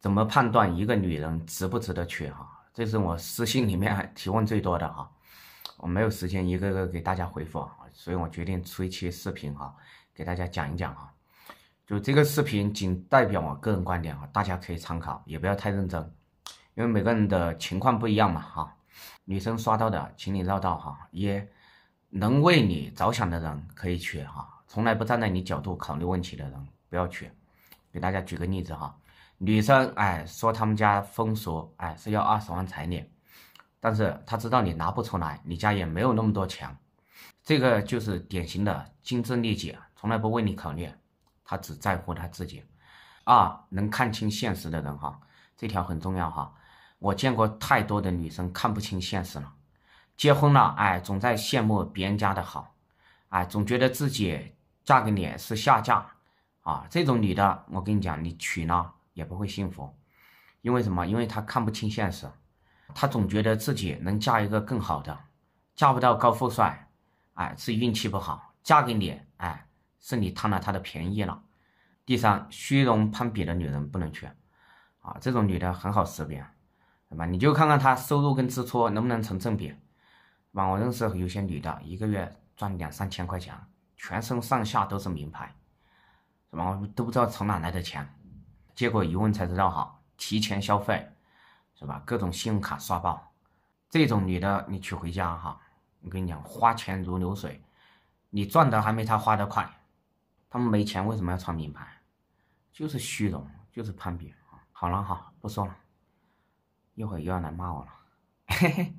怎么判断一个女人值不值得娶？哈，这是我私信里面提问最多的哈，我没有时间一个个给大家回复啊，所以我决定出一期视频哈，给大家讲一讲哈。就这个视频仅代表我个人观点哈，大家可以参考，也不要太认真，因为每个人的情况不一样嘛哈。女生刷到的，请你绕道哈。也能为你着想的人可以娶哈，从来不站在你角度考虑问题的人不要娶。给大家举个例子哈。女生哎说他们家风俗哎是要二十万彩礼，但是她知道你拿不出来，你家也没有那么多钱，这个就是典型的精致利己，从来不为你考虑，她只在乎她自己。二能看清现实的人哈，这条很重要哈，我见过太多的女生看不清现实了，结婚了哎总在羡慕别人家的好，哎总觉得自己嫁给你是下嫁啊，这种女的我跟你讲，你娶了。也不会幸福，因为什么？因为他看不清现实，他总觉得自己能嫁一个更好的，嫁不到高富帅，哎，是运气不好；嫁给你，哎，是你贪了他的便宜了。第三，虚荣攀比的女人不能娶，啊，这种女的很好识别，对吧？你就看看她收入跟支出能不能成正比，对吧？我认识有些女的，一个月赚两三千块钱，全身上下都是名牌，什么都不知道从哪来的钱。结果一问才知道，哈，提前消费，是吧？各种信用卡刷爆，这种女的你娶回家，哈，我跟你讲，花钱如流水，你赚的还没她花的快。他们没钱为什么要穿名牌？就是虚荣，就是攀比好了，好，不说了，一会儿又要来骂我了。嘿嘿。